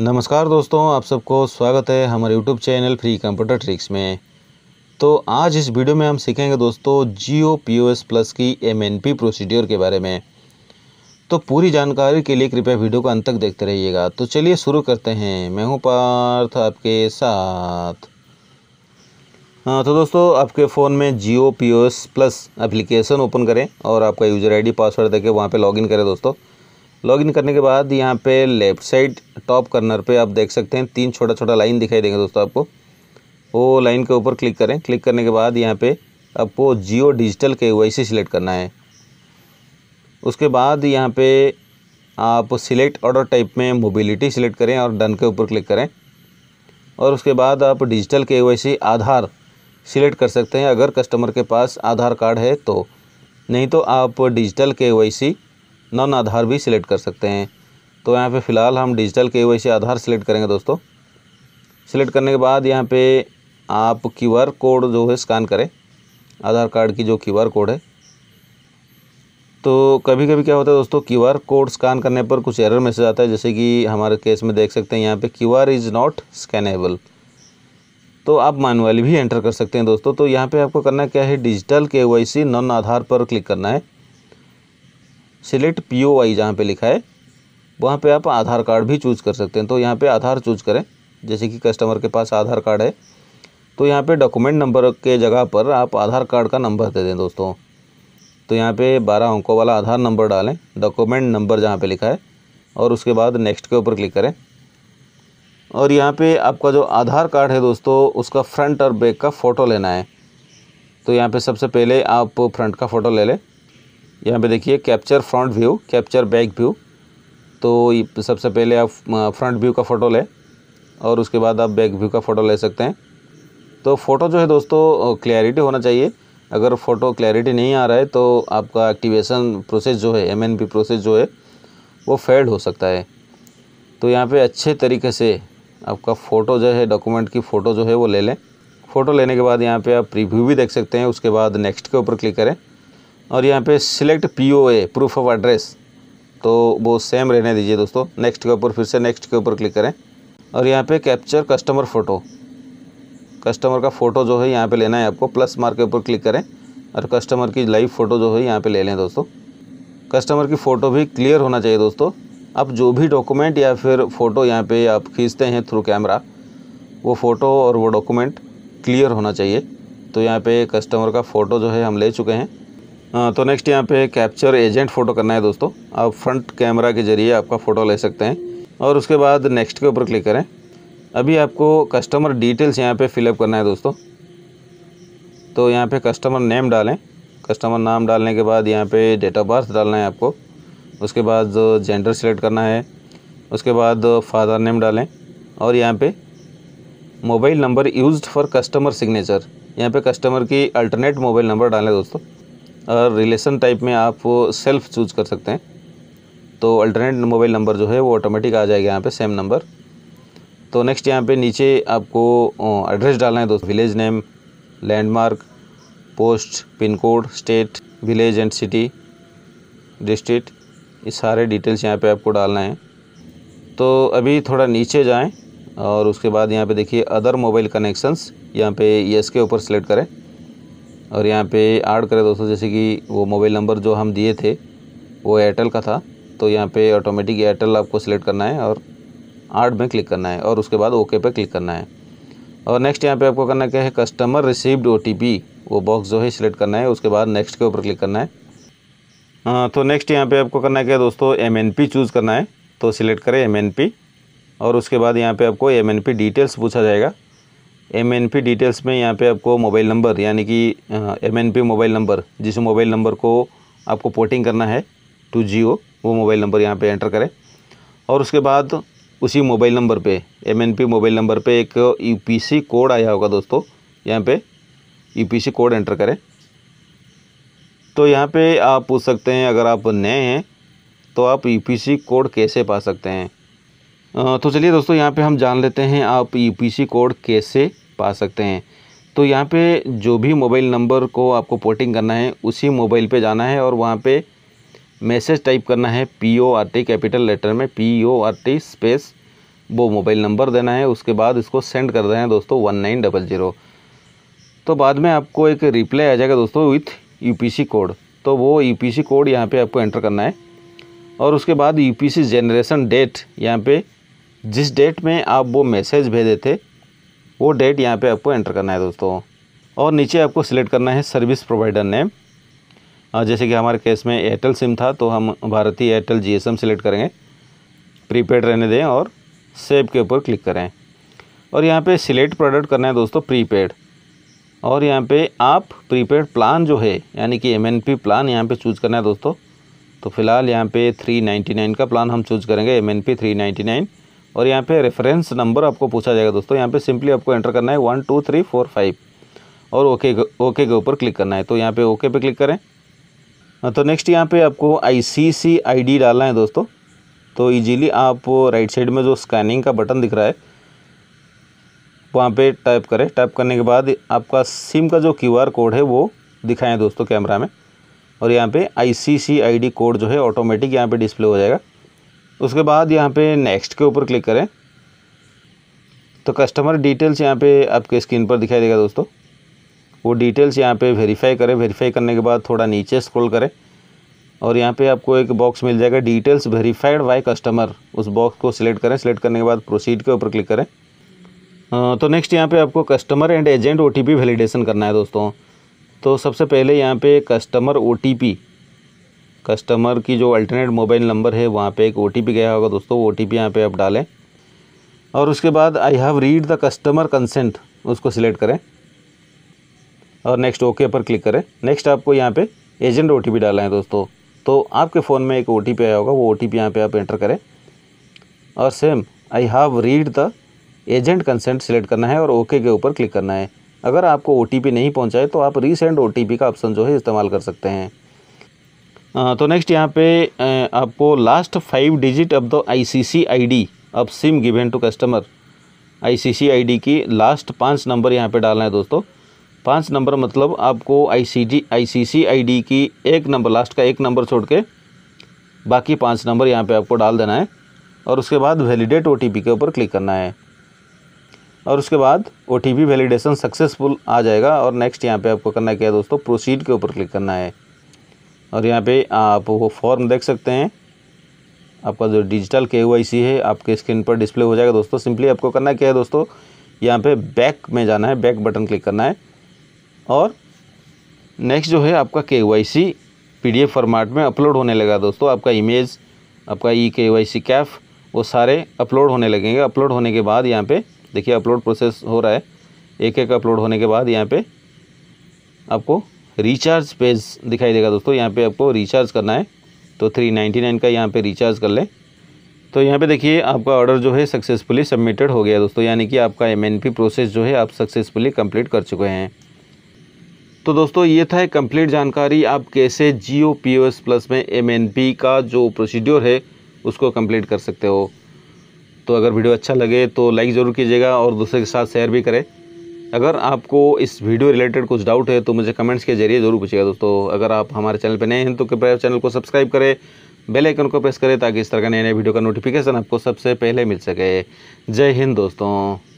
नमस्कार दोस्तों आप सबको स्वागत है हमारे YouTube channel free computer tricks में तो आज इस वीडियो में हम सीखेंगे दोस्तों Jio P O S plus की एम एन पी प्रोसीड्योर के बारे में तो पूरी जानकारी के लिए कृपया वीडियो को अंत तक देखते रहिएगा तो चलिए शुरू करते हैं मैं हूँ पार्थ आपके साथ हाँ तो दोस्तों आपके फ़ोन में Jio P O S plus application open करें और आपका यूज़र आई डी पासवर्ड देखें वहाँ पर इन करें दोस्तों लॉगिन करने के बाद यहाँ पे लेफ्ट साइड टॉप कर्नर पे आप देख सकते हैं तीन छोटा छोटा लाइन दिखाई देंगे दोस्तों आपको वो लाइन के ऊपर क्लिक करें क्लिक करने के बाद यहाँ पे आपको जियो डिजिटल के वाई सी सिलेक्ट करना है उसके बाद यहाँ पे आप सिलेक्ट ऑर्डर टाइप में मोबिलिटी सिलेक्ट करें और डन के ऊपर क्लिक करें और उसके बाद आप डिजिटल के आधार सिलेक्ट कर सकते हैं अगर कस्टमर के पास आधार कार्ड है तो नहीं तो आप डिजिटल के नॉन आधार भी सिलेक्ट कर सकते हैं तो यहाँ पे फ़िलहाल हम डिजिटल के आधार सेलेक्ट करेंगे दोस्तों सिलेक्ट करने के बाद यहाँ पे आप क्यू आर कोड जो है स्कैन करें आधार कार्ड की जो क्यू आर कोड है तो कभी कभी क्या होता है दोस्तों क्यू आर कोड स्कैन करने पर कुछ एरर मैसेज आता है जैसे कि हमारे केस में देख सकते हैं यहाँ पे Q R is not scannable तो आप मैनुअली भी एंटर कर सकते हैं दोस्तों तो यहाँ पे आपको करना क्या है डिजिटल के वाई सी नॉन आधार पर क्लिक करना है सिलेक्ट पी ओ आई जहाँ पर लिखा है वहाँ पे आप आधार कार्ड भी चूज़ कर सकते हैं तो यहाँ पे आधार चूज करें जैसे कि कस्टमर के पास आधार कार्ड है तो यहाँ पे डॉक्यूमेंट नंबर के जगह पर आप आधार कार्ड का नंबर दे दें दोस्तों तो यहाँ पे बारह अंकों वाला आधार नंबर डालें डॉक्यूमेंट नंबर जहाँ पे लिखा है और उसके बाद नेक्स्ट के ऊपर क्लिक करें और यहाँ पर आपका जो आधार कार्ड है दोस्तों उसका फ्रंट और बैक का फ़ोटो लेना है तो यहाँ पर सबसे पहले आप फ्रंट का फ़ोटो ले लें यहाँ पे देखिए capture front view capture back view तो सबसे पहले आप फ्रंट व्यू का फ़ोटो लें और उसके बाद आप बैक व्यू का फ़ोटो ले सकते हैं तो फ़ोटो जो है दोस्तों क्लैरिटी होना चाहिए अगर फ़ोटो क्लैरिटी नहीं आ रहा है तो आपका एक्टिवेशन प्रोसेस जो है एम प्रोसेस जो है वो फेड हो सकता है तो यहाँ पर अच्छे तरीके से आपका फ़ोटो जो है डॉक्यूमेंट की फ़ोटो जो है वो ले लें फ़ोटो लेने के बाद यहाँ पे आप प्रीव्यू भी देख सकते हैं उसके बाद नेक्स्ट के ऊपर क्लिक करें और यहाँ पे select P O A proof of address तो वो सेम रहने दीजिए दोस्तों नेक्स्ट के ऊपर फिर से नेक्स्ट के ऊपर क्लिक करें और यहाँ पे कैप्चर कस्टमर फ़ोटो कस्टमर का फ़ोटो जो है यहाँ पे लेना है आपको प्लस मार्क के ऊपर क्लिक करें और कस्टमर की लाइव फ़ोटो जो है यहाँ पर ले लें दोस्तों कस्टमर की फ़ोटो भी क्लियर होना चाहिए दोस्तों आप जो भी डॉक्यूमेंट या फिर फ़ोटो यहाँ पर आप खींचते हैं थ्रू कैमरा वो फ़ोटो और वो डॉक्यूमेंट क्लियर होना चाहिए तो यहाँ पे कस्टमर का फ़ोटो जो है हम ले चुके हैं हाँ, तो नेक्स्ट यहाँ पे कैप्चर एजेंट फ़ोटो करना है दोस्तों आप फ्रंट कैमरा के ज़रिए आपका फ़ोटो ले सकते हैं और उसके बाद नेक्स्ट के ऊपर क्लिक करें अभी आपको कस्टमर डिटेल्स यहाँ पे फिलअप करना है दोस्तों तो यहाँ पे कस्टमर नेम डालें कस्टमर नाम डालने के बाद यहाँ पे डेट ऑफ बर्थ डालना है आपको उसके बाद जेंडर सेलेक्ट करना है उसके बाद फादर नेम डालें और यहाँ पे mobile number used for customer signature यहाँ पे कस्टमर की अल्टरनेट मोबाइल नंबर डालें दोस्तों और रिलेशन टाइप में आप सेल्फ चूज कर सकते हैं तो अल्टरनेट मोबाइल नंबर जो है वो ऑटोमेटिक आ जाएगा यहाँ पे सेम नंबर तो नेक्स्ट यहाँ पे नीचे आपको एड्रेस डालना है दोस्तों village name landmark post pin code state village and city district ये सारे डिटेल्स यहाँ पे आपको डालना है तो अभी थोड़ा नीचे जाएँ और उसके बाद यहाँ पर देखिए अदर मोबाइल कनेक्शंस यहाँ पर यस के ऊपर सेलेक्ट करें और यहाँ पे ऐड करें दोस्तों जैसे कि वो मोबाइल नंबर जो हम दिए थे वो एयरटेल का था तो यहाँ पे ऑटोमेटिक एयरटेल आपको सिलेक्ट करना है और ऐड में क्लिक करना है और उसके बाद ओके पे क्लिक करना है और नेक्स्ट यहाँ पे आपको करना क्या है कस्टमर रिसीव्ड ओ वो बॉक्स जो है सिलेक्ट करना है उसके बाद नेक्स्ट के ऊपर क्लिक करना है आ, हाँ, तो नेक्स्ट यहाँ पर आपको करना क्या है दोस्तों एम चूज़ करना है तो सिलेक्ट करें एम और उसके बाद यहाँ पर आपको एम डिटेल्स पूछा जाएगा एम एन पी डिटेल्स में यहाँ पे आपको मोबाइल नंबर यानी कि M N P mobile number जिस मोबाइल नंबर को आपको पोर्टिंग करना है टू जी ओ वो मोबाइल नंबर यहाँ पे एंटर करें और उसके बाद उसी मोबाइल नंबर पे M N P mobile number पे एक यू पी सी कोड आया होगा दोस्तों यहाँ पे U P C code enter करें तो यहाँ पे आप पूछ सकते हैं अगर आप नए हैं तो आप यू पी सी कोड कैसे पा सकते हैं तो चलिए दोस्तों यहाँ पे हम जान लेते हैं आप यूपीसी कोड कैसे पा सकते हैं तो यहाँ पे जो भी मोबाइल नंबर को आपको पोर्टिंग करना है उसी मोबाइल पे जाना है और वहाँ पे मैसेज टाइप करना है P O R T capital letter में P O R T space वो मोबाइल नंबर देना है उसके बाद इसको सेंड कर देना है दोस्तों वन नाइन डबल ज़ीरो तो बाद में आपको एक रिप्लाई आ जाएगा दोस्तों विथ सी कोड तो वो सी कोड यहाँ पर आपको एंटर करना है और उसके बाद यूपीसी जनरेशन डेट यहाँ पे जिस डेट में आप वो मैसेज भेजे थे वो डेट यहाँ पे आपको एंटर करना है दोस्तों और नीचे आपको सिलेक्ट करना है सर्विस प्रोवाइडर नेम जैसे कि हमारे केस में एयरटेल सिम था तो हम भारतीय एयरटेल जी एस करेंगे प्रीपेड रहने दें और सेव के ऊपर क्लिक करें और यहाँ पे सिलेक्ट प्रोडक्ट करना है दोस्तों प्रीपेड और यहाँ पे आप प्रीपेड प्लान जो है यानी कि एम प्लान यहाँ पे चूज़ करना है दोस्तों तो फिलहाल यहाँ पे 399 का प्लान हम चूज़ करेंगे एम एन पी और यहाँ पे रेफरेंस नंबर आपको पूछा जाएगा दोस्तों यहाँ पे सिंपली आपको एंटर करना है one two three four five और ओके ओके के ऊपर क्लिक करना है तो यहाँ पे ओके पे क्लिक करें हाँ, तो नेक्स्ट यहाँ पे आपको आई सी सी आई डी डालना है दोस्तों तो ईजीली आप राइट साइड में जो स्कैनिंग का बटन दिख रहा है वहाँ पर टाइप करें टाइप करने के बाद आपका सिम का जो क्यू आर कोड है वो दिखाएँ दोस्तों कैमरा में और यहाँ पे आई सी सी आई डी कोड जो है ऑटोमेटिक यहाँ पे डिस्प्ले हो जाएगा उसके बाद यहाँ पे नेक्स्ट के ऊपर क्लिक करें तो कस्टमर डिटेल्स यहाँ पे आपके स्क्रीन पर दिखाई देगा दोस्तों वो डिटेल्स यहाँ पे वेरीफाई करें वेरीफाई करने के बाद थोड़ा नीचे स्क्रॉल करें और यहाँ पे आपको एक बॉक्स मिल जाएगा डिटेल्स वेरीफाइड बाय कस्टमर उस बॉक्स को सिलेक्ट करें सिलेक्ट करने के बाद प्रोसीड के ऊपर क्लिक करें तो नेक्स्ट यहाँ पर आपको customer and agent O validation करना है दोस्तों तो सबसे पहले यहाँ पर कस्टमर ओ कस्टमर की जो अल्टरनेट मोबाइल नंबर है वहाँ पे एक ओ गया होगा दोस्तों ओ टी पी यहाँ पर आप डालें और उसके बाद I have read the customer consent उसको सिलेक्ट करें और नेक्स्ट ओके पर क्लिक करें नेक्स्ट आपको यहाँ पे एजेंट ओ डालना है दोस्तों तो आपके फ़ोन में एक ओ आया होगा वो ओ टी यहाँ पर आप एंटर करें और same I have read the agent consent select करना है और ओके के ऊपर क्लिक करना है अगर आपको ओ नहीं पहुँचाए तो आप रीसेंट ओ का ऑप्शन जो है इस्तेमाल कर सकते हैं तो नेक्स्ट यहाँ पे आपको last five digit of the ICC ID of SIM given to customer ICC ID की लास्ट पाँच नंबर यहाँ पे डालना है दोस्तों पाँच नंबर मतलब आपको सी आईसीसी आईडी की एक नंबर लास्ट का एक नंबर छोड़ के बाकी पाँच नंबर यहाँ पे आपको डाल देना है और उसके बाद वैलिडेट ओ के ऊपर क्लिक करना है और उसके बाद ओ वैलिडेशन सक्सेसफुल आ जाएगा और नेक्स्ट यहाँ पे आपको करना क्या है दोस्तों प्रोसीड के ऊपर क्लिक करना है और यहाँ पे आप वो फॉर्म देख सकते हैं आपका जो डिजिटल के है आपके स्क्रीन पर डिस्प्ले हो जाएगा दोस्तों सिंपली आपको करना क्या है दोस्तों यहाँ पे बैक में जाना है बैक बटन क्लिक करना है और नेक्स्ट जो है आपका के वाई सी फॉर्मेट में अपलोड होने लगा दोस्तों आपका इमेज आपका ई के वाई सी कैफ वो सारे अपलोड होने लगेंगे अपलोड होने के बाद यहाँ पर देखिए अपलोड प्रोसेस हो रहा है एक एक अपलोड होने के बाद यहाँ पर आपको रिचार्ज पेज दिखाई देगा दोस्तों यहाँ पे आपको रिचार्ज करना है तो थ्री नाइन्टी नाइन का यहाँ पे रिचार्ज कर लें तो यहाँ पे देखिए आपका ऑर्डर जो है सक्सेसफुली सबमिटेड हो गया दोस्तों यानी कि आपका एम प्रोसेस जो है आप सक्सेसफुली कंप्लीट कर चुके हैं तो दोस्तों ये था कम्प्लीट जानकारी आप कैसे जियो पी प्लस में एम का जो प्रोसीड्योर है उसको कम्प्लीट कर सकते हो तो अगर वीडियो अच्छा लगे तो लाइक ज़रूर कीजिएगा और दूसरे के साथ शेयर भी करें अगर आपको इस वीडियो रिलेटेड कुछ डाउट है तो मुझे कमेंट्स के जरिए ज़रूर पूछिएगा दोस्तों अगर आप हमारे चैनल पर नए हैं तो कृपया चैनल को सब्सक्राइब करें बेल आइकन को प्रेस करें ताकि इस तरह का नए नए वीडियो का नोटिफिकेशन आपको सबसे पहले मिल सके जय हिंद दोस्तों